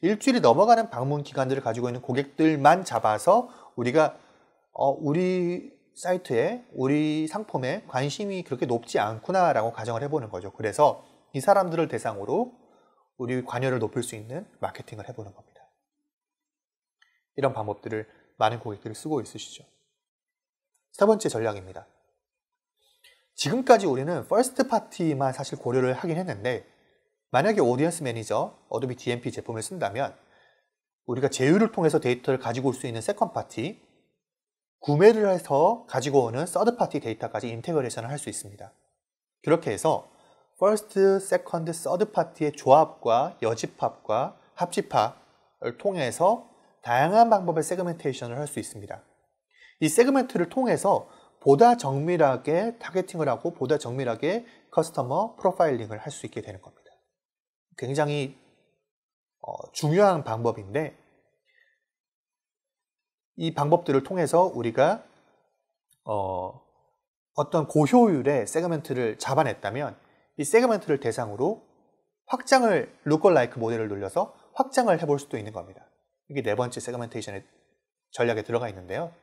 일주일이 넘어가는 방문 기간들을 가지고 있는 고객들만 잡아서 우리가 어, 우리 사이트에 우리 상품에 관심이 그렇게 높지 않구나라고 가정을 해보는 거죠. 그래서 이 사람들을 대상으로 우리 관여를 높일 수 있는 마케팅을 해보는 겁니다. 이런 방법들을 많은 고객들이 쓰고 있으시죠. 세 번째 전략입니다. 지금까지 우리는 퍼스트 파티만 사실 고려를 하긴 했는데 만약에 오디언스 매니저, 어도비 DMP 제품을 쓴다면 우리가 제휴를 통해서 데이터를 가지고 올 수 있는 세컨 파티, 구매를 해서 가지고 오는 서드 파티 데이터까지 인테그레이션을 할 수 있습니다. 그렇게 해서 first, second, t h 파티의 조합과 여집합과 합집합을 통해서 다양한 방법의 세그멘테이션을 할 수 있습니다. 이 세그멘트를 통해서 보다 정밀하게 타겟팅을 하고 보다 정밀하게 커스터머 프로파일링을 할 수 있게 되는 겁니다. 굉장히 어, 중요한 방법인데 이 방법들을 통해서 우리가 어, 어떤 고효율의 세그먼트를 잡아냈다면 이세그먼트를 대상으로 확장을 루컬라이크 모델을 눌려서 확장을 해볼 수도 있는 겁니다. 이게 네 번째 세그먼테이션의 전략에 들어가 있는데요.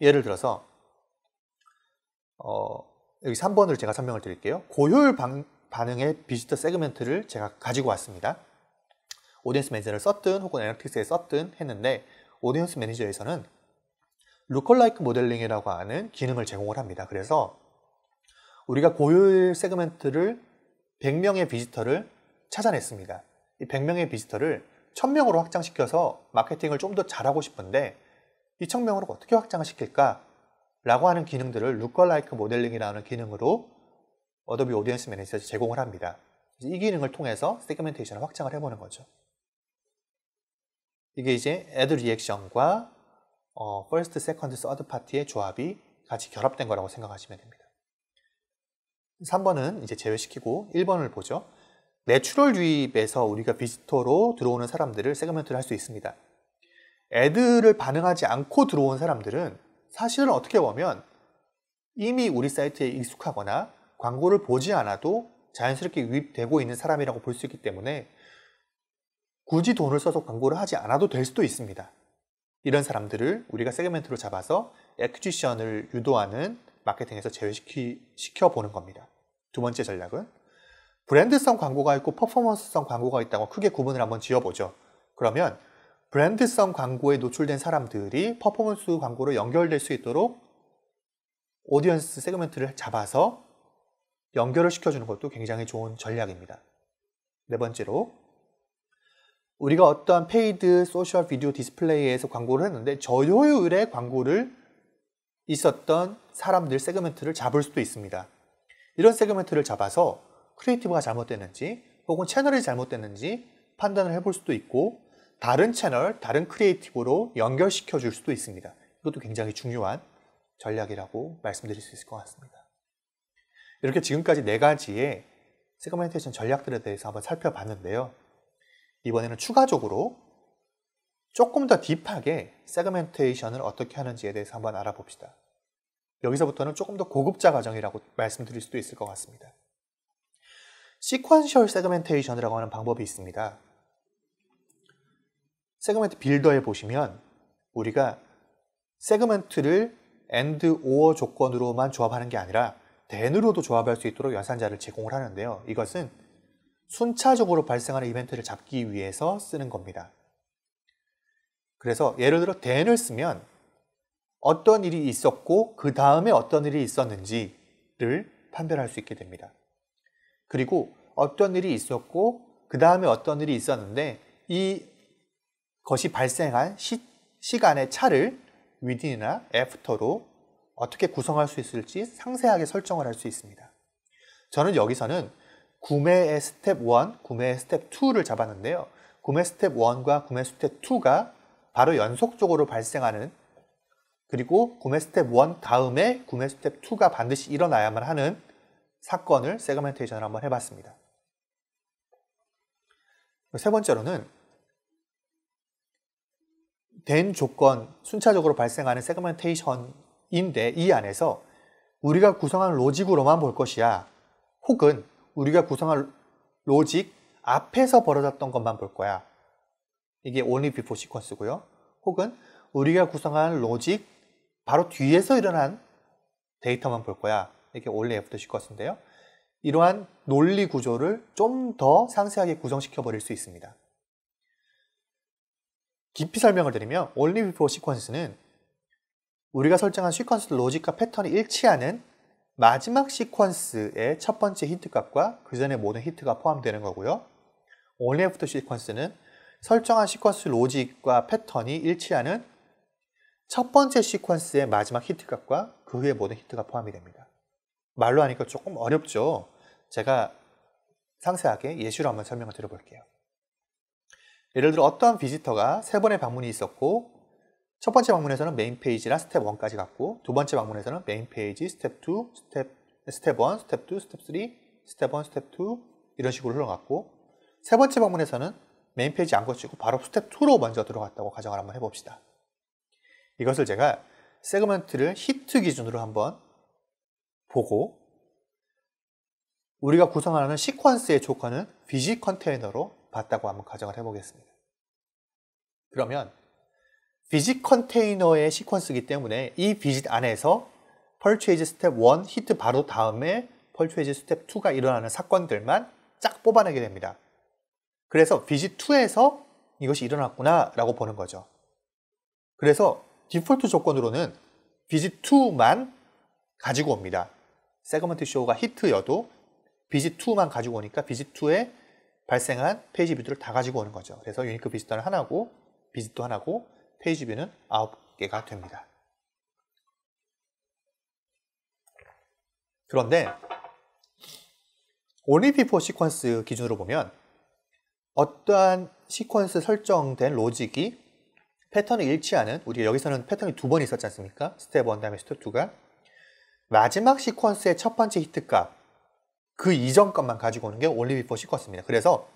예를 들어서 어, 여기 3번을 제가 설명을 드릴게요. 고효율 방, 반응의 비지터 세그멘트를 제가 가지고 왔습니다. 오디언스 매니저를 썼든 혹은 에널틱스에 썼든 했는데 오디언스 매니저에서는 루컬라이크 모델링이라고 하는 기능을 제공을 합니다. 그래서 우리가 고효율 세그멘트를 100명의 비지터를 찾아냈습니다. 이 100명의 비지터를 1000명으로 확장시켜서 마케팅을 좀 더 잘하고 싶은데 이 1000명으로 어떻게 확장시킬까? 라고 하는 기능들을 루컬라이크 모델링이라는 기능으로 어도비 오디언스 매니저에서 제공을 합니다. 이 기능을 통해서 세그멘테이션을 확장을 해보는 거죠. 이게 이제 애드 리액션과 어, first, second, third 파티의 조합이 같이 결합된 거라고 생각하시면 됩니다. 3번은 이제 제외시키고 1번을 보죠. 내추럴 유입에서 우리가 비지터로 들어오는 사람들을 세그먼트를 할 수 있습니다. 애들을 반응하지 않고 들어온 사람들은 사실은 어떻게 보면 이미 우리 사이트에 익숙하거나 광고를 보지 않아도 자연스럽게 유입되고 있는 사람이라고 볼 수 있기 때문에 굳이 돈을 써서 광고를 하지 않아도 될 수도 있습니다. 이런 사람들을 우리가 세그멘트로 잡아서 액퀴지션을 유도하는 마케팅에서 제외시켜 보는 겁니다. 두 번째 전략은 브랜드성 광고가 있고 퍼포먼스성 광고가 있다고 크게 구분을 한번 지어보죠. 그러면 브랜드성 광고에 노출된 사람들이 퍼포먼스 광고로 연결될 수 있도록 오디언스 세그먼트를 잡아서 연결을 시켜주는 것도 굉장히 좋은 전략입니다. 네 번째로 우리가 어떠한 페이드 소셜 비디오 디스플레이에서 광고를 했는데 저효율의 광고를 있었던 사람들 세그멘트를 잡을 수도 있습니다. 이런 세그멘트를 잡아서 크리에이티브가 잘못됐는지 혹은 채널이 잘못됐는지 판단을 해볼 수도 있고 다른 채널, 다른 크리에이티브로 연결시켜 줄 수도 있습니다. 이것도 굉장히 중요한 전략이라고 말씀드릴 수 있을 것 같습니다. 이렇게 지금까지 네 가지의 세그멘테이션 전략들에 대해서 한번 살펴봤는데요. 이번에는 추가적으로 조금 더 딥하게 세그멘테이션을 어떻게 하는지에 대해서 한번 알아봅시다. 여기서부터는 조금 더 고급자 과정이라고 말씀드릴 수도 있을 것 같습니다. 시퀀셜 세그멘테이션이라고 하는 방법이 있습니다. 세그멘트 빌더에 보시면 우리가 세그멘트를 AND OR 조건으로만 조합하는 게 아니라 댄으로도 조합할 수 있도록 연산자를 제공을 하는데요. 이것은 순차적으로 발생하는 이벤트를 잡기 위해서 쓰는 겁니다. 그래서 예를 들어 댄을 쓰면 어떤 일이 있었고 그 다음에 어떤 일이 있었는지를 판별할 수 있게 됩니다. 그리고 어떤 일이 있었고 그 다음에 어떤 일이 있었는데 이 것이 발생한 시, 간의 차를 위딘이나 애프터로 어떻게 구성할 수 있을지 상세하게 설정을 할 수 있습니다. 저는 여기서는 구매의 스텝 1, 구매의 스텝 2를 잡았는데요. 구매 스텝 1과 구매 스텝 2가 바로 연속적으로 발생하는 그리고 구매 스텝 1 다음에 구매 스텝 2가 반드시 일어나야만 하는 사건을 세그멘테이션을 한번 해봤습니다. 세 번째로는 된 조건, 순차적으로 발생하는 세그멘테이션 인데 이 안에서 우리가 구성한 로직으로만 볼 것이야 혹은 우리가 구성한 로직 앞에서 벌어졌던 것만 볼 거야. 이게 only before 시퀀스고요. 혹은 우리가 구성한 로직 바로 뒤에서 일어난 데이터만 볼 거야. 이게 only after 시퀀스인데요. 이러한 논리 구조를 좀 더 상세하게 구성시켜 버릴 수 있습니다. 깊이 설명을 드리면 only before 시퀀스는 우리가 설정한 시퀀스 로직과 패턴이 일치하는 마지막 시퀀스의 첫 번째 히트 값과 그 전에 모든 히트가 포함되는 거고요. only after 시퀀스는 설정한 시퀀스 로직과 패턴이 일치하는 첫 번째 시퀀스의 마지막 히트 값과 그 후에 모든 히트가 포함이 됩니다. 말로 하니까 조금 어렵죠. 제가 상세하게 예시로 한번 설명을 드려볼게요. 예를 들어 어떤 비지터가 세 번의 방문이 있었고 첫 번째 방문에서는 메인 페이지라 스텝 1까지 갔고 두 번째 방문에서는 메인 페이지, 스텝 2, 스텝, 스텝 1, 스텝 2, 스텝 3, 스텝 1, 스텝 2 이런 식으로 흘러갔고 세 번째 방문에서는 메인 페이지 안 거치고 바로 스텝 2로 먼저 들어갔다고 가정을 한번 해봅시다. 이것을 제가 세그먼트를 히트 기준으로 한번 보고 우리가 구성하는 시퀀스의 조건은 비지 컨테이너로 봤다고 한번 가정을 해보겠습니다. 그러면 비짓 컨테이너의 시퀀스이기 때문에 이 비짓 안에서 펄에이즈 스텝 1 히트 바로 다음에 펄에이즈 스텝 2가 일어나는 사건들만 쫙 뽑아내게 됩니다. 그래서 비짓 2에서 이것이 일어났구나 라고 보는 거죠. 그래서 디폴트 조건으로는 비짓 2만 가지고 옵니다. 세그먼트 쇼가 히트여도 비짓 2만 가지고 오니까 비짓 2에 발생한 페이지 뷰들을 다 가지고 오는 거죠. 그래서 유니크 비지터는 하나고 비짓도 하나고 페이지비는 9개가 됩니다. 그런데 올리피포 시퀀스 기준으로 보면 어떠한 시퀀스 설정된 로직이 패턴을 일치하는 우리 여기서는 패턴이 두 번 있었지 않습니까? 스텝 1 다음에 스텝 2가 마지막 시퀀스의 첫 번째 히트값 그 이전 것만 가지고 오는 게 올리비포 시퀀스입니다. 그래서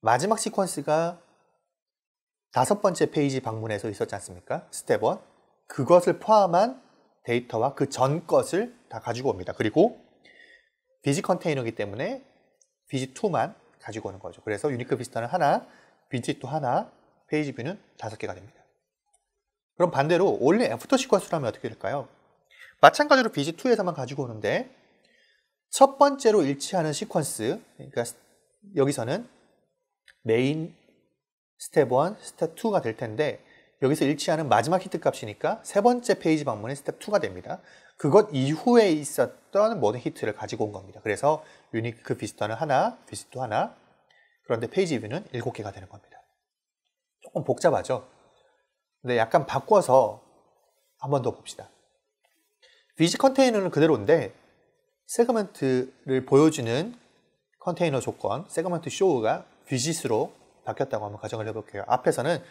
마지막 시퀀스가 다섯 번째 페이지 방문해서 있었지 않습니까? 스텝 1. 그것을 포함한 데이터와 그 전 것을 다 가지고 옵니다. 그리고 비지 컨테이너이기 때문에 비지 2만 가지고 오는 거죠. 그래서 유니크 비스터는 하나, 비지 2 하나, 페이지 뷰는 다섯 개가 됩니다. 그럼 반대로 원래 애프터 시퀀스라면 어떻게 될까요? 마찬가지로 비지 2에서만 가지고 오는데 첫 번째로 일치하는 시퀀스, 그러니까 여기서는 메인 스텝 1, 스텝 2가 될 텐데 여기서 일치하는 마지막 히트 값이니까 세 번째 페이지 방문은 스텝 2가 됩니다. 그것 이후에 있었던 모든 히트를 가지고 온 겁니다. 그래서 유니크 그 비스터는 하나, 비스터 하나, 그런데 페이지 뷰는 7개가 되는 겁니다. 조금 복잡하죠? 근데 약간 바꿔서 한 번 더 봅시다. 비즈 컨테이너는 그대로인데 세그먼트를 보여주는 컨테이너 조건, 세그먼트 쇼우가 비짓으로 바뀌었다고 한번 가정을 해볼게요. 앞에서는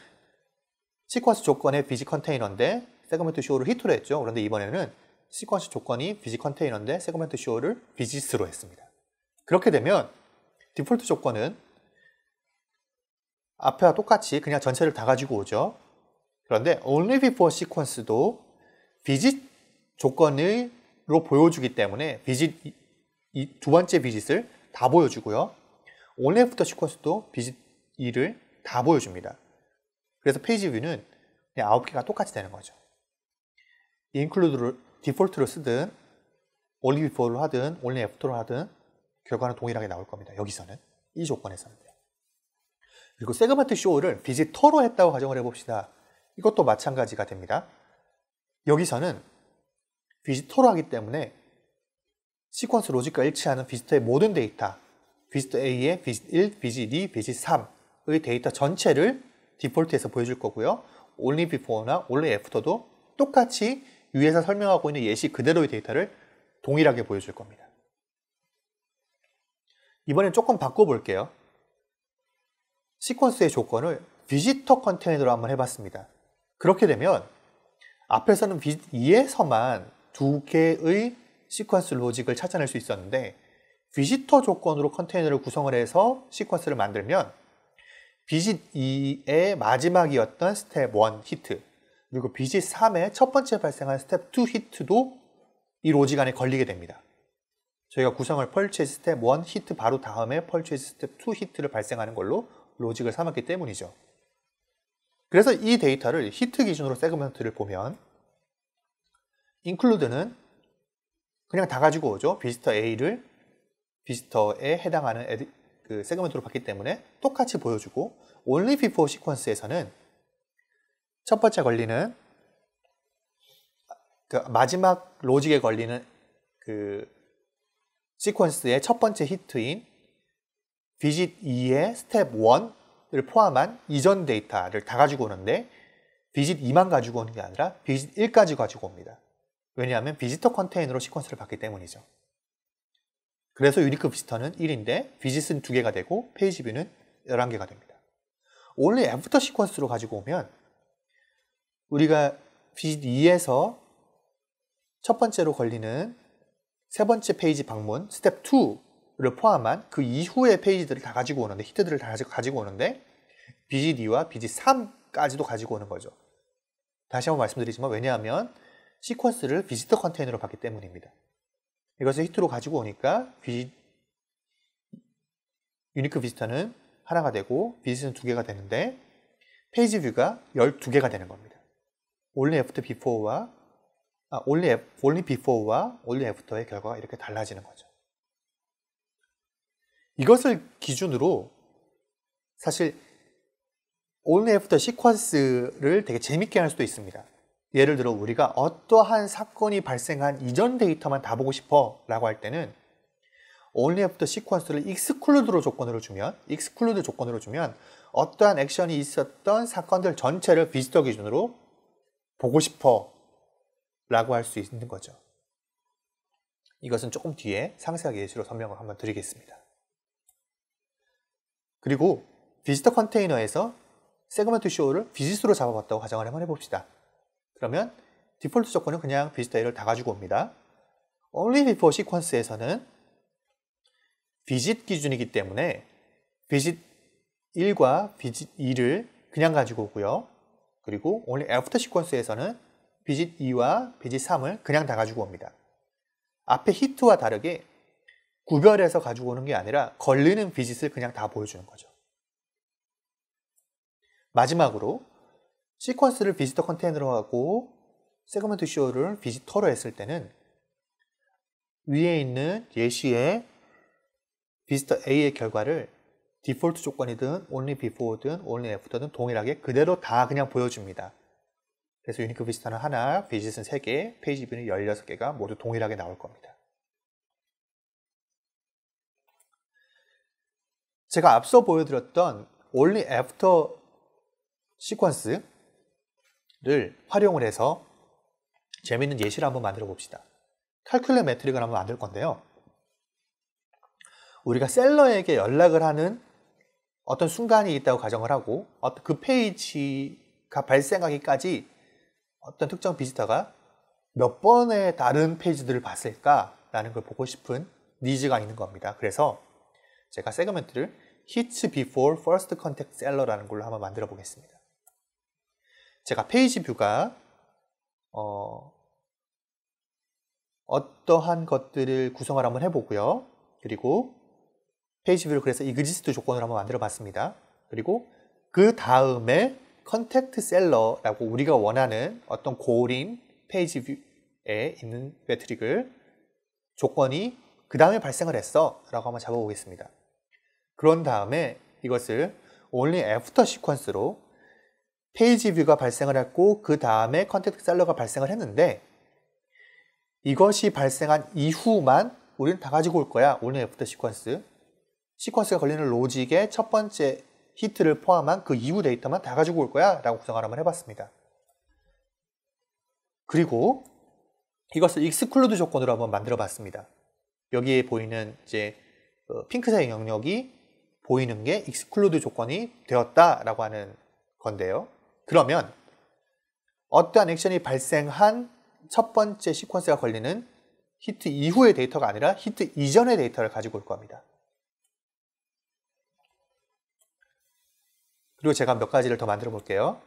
시퀀스 조건의 비지 컨테이너인데 세그먼트 쇼를 히트로 했죠. 그런데 이번에는 시퀀스 조건이 비지 컨테이너인데 세그먼트 쇼를 비지스로 했습니다. 그렇게 되면 디폴트 조건은 앞에와 똑같이 그냥 전체를 다 가지고 오죠. 그런데 only before 시퀀스도 비지 조건으로 보여주기 때문에 비지이두 번째 비짓를다 보여주고요. only after 시퀀스도 비지 일을 다 보여줍니다. 그래서 페이지 뷰는 그냥 9개가 똑같이 되는 거죠. 인클루드를 디폴트로 쓰든 only before로 하든 only after로 하든 결과는 동일하게 나올 겁니다. 여기서는 이 조건에서는 그리고 세그먼트 쇼를 비지터로 했다고 가정을 해봅시다. 이것도 마찬가지가 됩니다. 여기서는 비지터로 하기 때문에 시퀀스 로직과 일치하는 비지터의 모든 데이터 비지터 A에 비지 1, 비지터 2, 비지3 데이터 전체를 디폴트에서 보여줄 거고요. only before나 only after도 똑같이 위에서 설명하고 있는 예시 그대로의 데이터를 동일하게 보여줄 겁니다. 이번엔 조금 바꿔볼게요. 시퀀스의 조건을 비지터 컨테이너로 한번 해봤습니다. 그렇게 되면 앞에서는 2에서만두 개의 시퀀스 로직을 찾아낼 수 있었는데 비지터 조건으로 컨테이너를 구성을 해서 시퀀스를 만들면 비짓 2의 마지막이었던 스텝 1 히트 그리고 비짓 3의 첫 번째 발생한 스텝 2 히트도 이 로직안에 걸리게 됩니다. 저희가 구성을 펄체지 스텝 1 히트 바로 다음에 펄체지 스텝 2 히트를 발생하는 걸로 로직을 삼았기 때문이죠. 그래서 이 데이터를 히트 기준으로 세그먼트를 보면 include는 그냥 다 가지고 오죠. 비지터 A를 비지터에 해당하는 그 세그먼트로 봤기 때문에 똑같이 보여주고 only before 시퀀스에서는 첫 번째 걸리는 그 마지막 로직에 걸리는 그 시퀀스의 첫 번째 히트인 비짓 2의 스텝 1을 포함한 이전 데이터를 다 가지고 오는데 비짓 2만 가지고 오는 게 아니라 비짓 1까지 가지고 옵니다. 왜냐하면 비지터 컨테이너로 시퀀스를 받기 때문이죠. 그래서 유니크 비스터는 1인데 비지스는 2개가 되고 페이지 뷰는 11개가 됩니다. 원래 애프터 시퀀스로 가지고 오면 우리가 비짓 2에서 첫 번째로 걸리는 세 번째 페이지 방문 스텝 2를 포함한 그 이후의 페이지들을 다 가지고 오는데 히트들을 다 가지고 오는데 비짓 2와 비짓 3까지도 가지고 오는 거죠. 다시 한번 말씀드리지만 왜냐하면 시퀀스를 비지터 컨테이너로 봤기 때문입니다. 이것을 히트로 가지고 오니까 비, 유니크 비지터는 하나가 되고 비즈는 두 개가 되는데 페이지 뷰가 12개가 되는 겁니다. only after before와 아, only, only before와 only after의 결과가 이렇게 달라지는 거죠. 이것을 기준으로 사실 only after 시퀀스를 되게 재밌게 할 수도 있습니다. 예를 들어 우리가 어떠한 사건이 발생한 이전 데이터만 다 보고 싶어 라고 할 때는 only after sequence를 exclude로 조건으로 주면 exclude 조건으로 주면 어떠한 액션이 있었던 사건들 전체를 비스터 기준으로 보고 싶어 라고 할 수 있는 거죠. 이것은 조금 뒤에 상세하게 예시로 설명을 한번 드리겠습니다. 그리고 비지터 컨테이너에서 세그먼트 쇼를 비지스로 잡아봤다고 가정을 한번 해봅시다. 그러면 디폴트 조건은 그냥 비지터를 다 가지고 옵니다. only before s e e q u n c e 에서는 비짓 기준이기 때문에 비짓 1과 비짓 2를 그냥 가지고 오고요. 그리고 only after s e e q u n c e 에서는 비짓 2와 비짓 3을 그냥 다 가지고 옵니다. 앞에 히트와 다르게 구별해서 가지고 오는 게 아니라 걸리는 비짓을 그냥 다 보여주는 거죠. 마지막으로 시퀀스를 비지터 컨테이너로 하고 세그먼트 쇼를 비지터로 했을 때는 위에 있는 예시의 비지터 A의 결과를 디폴트 조건이든 only before든 only after든 동일하게 그대로 다 그냥 보여줍니다. 그래서 유니크 비지터는 하나, 비지스는 세개 페이지 뷰는 16개가 모두 동일하게 나올 겁니다. 제가 앞서 보여드렸던 only after 시퀀스 를 활용을 해서 재미있는 예시를 한번 만들어 봅시다. 칼큘레 매트릭을 한번 만들 건데요. 우리가 셀러에게 연락을 하는 어떤 순간이 있다고 가정을 하고 어, 그 페이지가 발생하기까지 어떤 특정 비지터가 몇 번의 다른 페이지들을 봤을까라는 걸 보고 싶은 니즈가 있는 겁니다. 그래서 제가 세그먼트를 hits before first contact seller라는 걸로 한번 만들어 보겠습니다. 제가 페이지 뷰가 어, 어떠한 것들을 구성을 한번 해보고요. 그리고 페이지 뷰를 그래서 이그지스트조건을 한번 만들어 봤습니다. 그리고 그 다음에 컨택트 셀러라고 우리가 원하는 어떤 고올 페이지 뷰에 있는 매트릭을 조건이 그 다음에 발생을 했어 라고 한번 잡아보겠습니다. 그런 다음에 이것을 only after 시퀀스로 페이지 뷰가 발생을 했고 그 다음에 컨택트 셀러가 발생을 했는데 이것이 발생한 이후만 우리는 다 가지고 올 거야. 오늘 애프터 시퀀스. 시퀀스가 걸리는 로직의 첫 번째 히트를 포함한 그 이후 데이터만 다 가지고 올 거야. 라고 구성을 한번 해봤습니다. 그리고 이것을 익스클루드 조건으로 한번 만들어 봤습니다. 여기에 보이는 이제 어, 핑크색 영역이 보이는 게 익스클루드 조건이 되었다라고 하는 건데요. 그러면 어떠한 액션이 발생한 첫 번째 시퀀스가 걸리는 히트 이후의 데이터가 아니라 히트 이전의 데이터를 가지고 올 겁니다. 그리고 제가 몇 가지를 더 만들어 볼게요.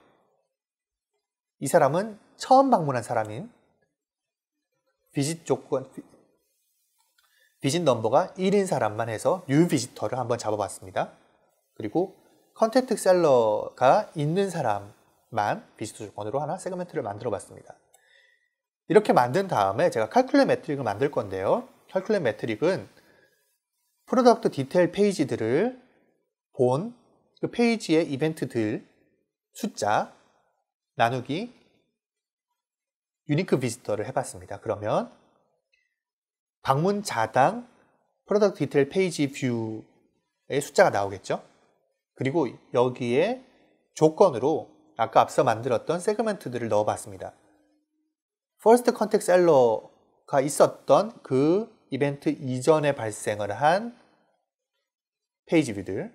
이 사람은 처음 방문한 사람인 비짓 조건, 비짓 넘버가 1인 사람만 해서 뉴 비지터를 한번 잡아봤습니다. 그리고 컨택트 셀러가 있는 사람 만 비지터 조건으로 하나 세그먼트를 만들어 봤습니다. 이렇게 만든 다음에 제가 칼큘렛 매트릭을 만들 건데요. 칼큘렛 매트릭은 프로덕트 디테일 페이지들을 본 그 페이지의 이벤트들 숫자 나누기 유니크 비지터를 해봤습니다. 그러면 방문자당 프로덕트 디테일 페이지 뷰의 숫자가 나오겠죠? 그리고 여기에 조건으로 아까 앞서 만들었던 세그먼트들을 넣어봤습니다. first contact e l l e r 가 있었던 그 이벤트 이전에 발생을 한 페이지 뷰들,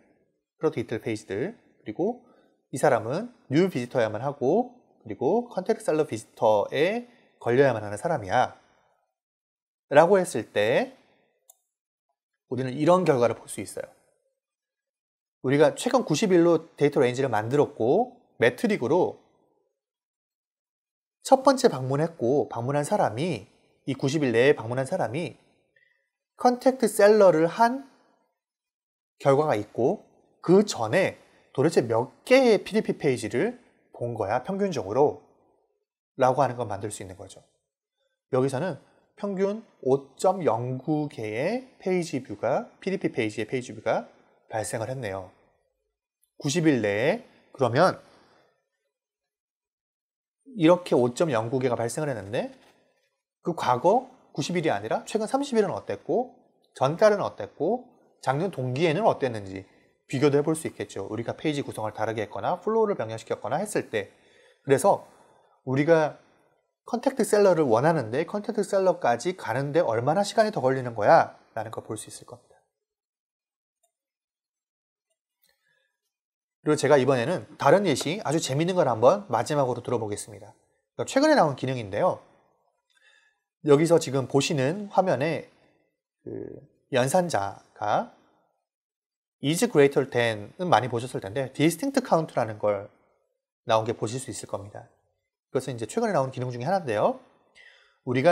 프로테이틀 페이지들, 그리고 이 사람은 뉴 비지터야만 하고 그리고 컨택트 셀러 비지터에 걸려야만 하는 사람이야. 라고 했을 때 우리는 이런 결과를 볼 수 있어요. 우리가 최근 90일로 데이터 레인지를 만들었고 매트릭으로 첫 번째 방문했고 방문한 사람이 이 90일 내에 방문한 사람이 컨택트 셀러를 한 결과가 있고 그 전에 도대체 몇 개의 PDP 페이지를 본 거야 평균적으로 라고 하는 걸 만들 수 있는 거죠. 여기서는 평균 5.09개의 페이지 뷰가 PDP 페이지의 페이지 뷰가 발생을 했네요. 90일 내에 그러면 이렇게 5.09개가 발생을 했는데 그 과거 90일이 아니라 최근 30일은 어땠고 전달은 어땠고 작년 동기에는 어땠는지 비교도 해볼 수 있겠죠. 우리가 페이지 구성을 다르게 했거나 플로우를 변경시켰거나 했을 때 그래서 우리가 컨택트 셀러를 원하는데 컨택트 셀러까지 가는데 얼마나 시간이 더 걸리는 거야 라는 걸 볼 수 있을 겁니다. 그리고 제가 이번에는 다른 예시 아주 재밌는 걸 한번 마지막으로 들어보겠습니다. 그러니까 최근에 나온 기능인데요. 여기서 지금 보시는 화면에 그 연산자가 is greater than은 많이 보셨을 텐데 distinct count라는 걸 나온 게 보실 수 있을 겁니다. 이것은 이제 최근에 나온 기능 중에 하나인데요.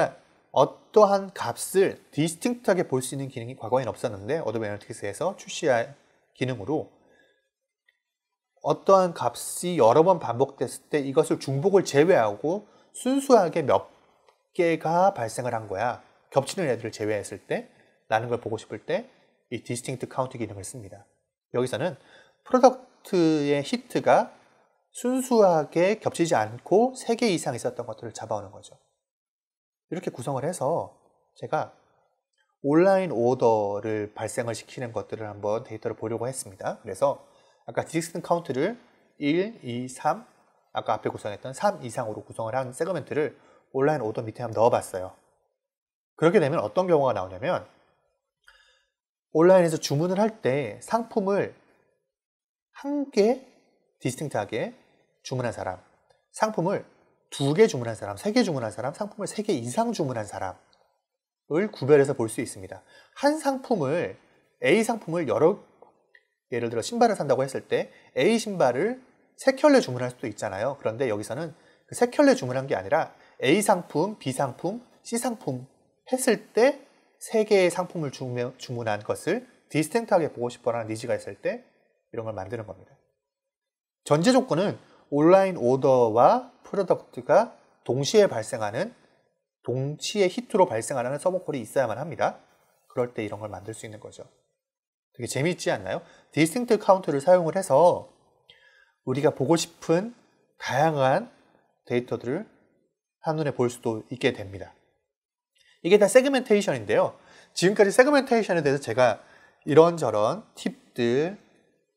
우리가 어떠한 값을 디스팅트하게 볼 수 있는 기능이 과거에는 없었는데 어드밴티스에서 출시할 기능으로 어떠한 값이 여러 번 반복됐을 때 이것을 중복을 제외하고 순수하게 몇 개가 발생을 한 거야. 겹치는 애들을 제외했을 때 라는 걸 보고 싶을 때 이 디스팅트 카운트 기능을 씁니다. 여기서는 프로덕트의 히트가 순수하게 겹치지 않고 3개 이상 있었던 것들을 잡아오는 거죠. 이렇게 구성을 해서 제가 온라인 오더를 발생을 시키는 것들을 한번 데이터를 보려고 했습니다. 그래서 아까 디스턴 카운트를 1, 2, 3 아까 앞에 구성했던 3 이상으로 구성을 한세그먼트를 온라인 오더 밑에 한번 넣어봤어요. 그렇게 되면 어떤 경우가 나오냐면 온라인에서 주문을 할 때 상품을 한 개 디스팅트하게 주문한 사람, 상품을 두 개 주문한 사람, 세 개 주문한 사람, 상품을 세 개 이상 주문한 사람을 구별해서 볼 수 있습니다. 한 상품을 A 상품을 여러 예를 들어 신발을 산다고 했을 때 A 신발을 세 켤레 주문할 수도 있잖아요. 그런데 여기서는 그세 켤레 주문한 게 아니라 A 상품, B 상품, C 상품 했을 때 세 개의 상품을 주문한 것을 디스텐트하게 보고 싶어라는 니즈가 있을 때 이런 걸 만드는 겁니다. 전제 조건은 온라인 오더와 프로덕트가 동시에 발생하는 동시에 히트로 발생하는 서버콜이 있어야만 합니다. 그럴 때 이런 걸 만들 수 있는 거죠. 되게 재미있지 않나요? 디스팅트 카운트를 사용을 해서 우리가 보고 싶은 다양한 데이터들을 한눈에 볼 수도 있게 됩니다. 이게 다 세그멘테이션인데요. 지금까지 세그멘테이션에 대해서 제가 이런저런 팁들,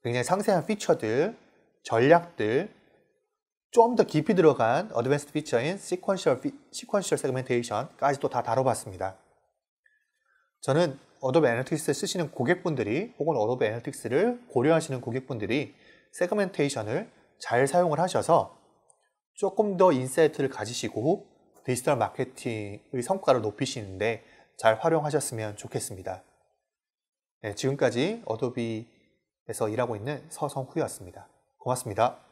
굉장히 상세한 피처들, 전략들, 좀 더 깊이 들어간 어드밴스 피처인 시퀀셜, 시퀀셜 세그멘테이션까지 도다 다뤄봤습니다. 저는 어도비 애널리틱스 쓰시는 고객분들이 혹은 어도비 애널리틱스를 고려하시는 고객분들이 세그멘테이션을 잘 사용을 하셔서 조금 더 인사이트를 가지시고 디지털 마케팅의 성과를 높이시는데 잘 활용하셨으면 좋겠습니다. 네, 지금까지 어도비에서 일하고 있는 서성후였습니다. 고맙습니다.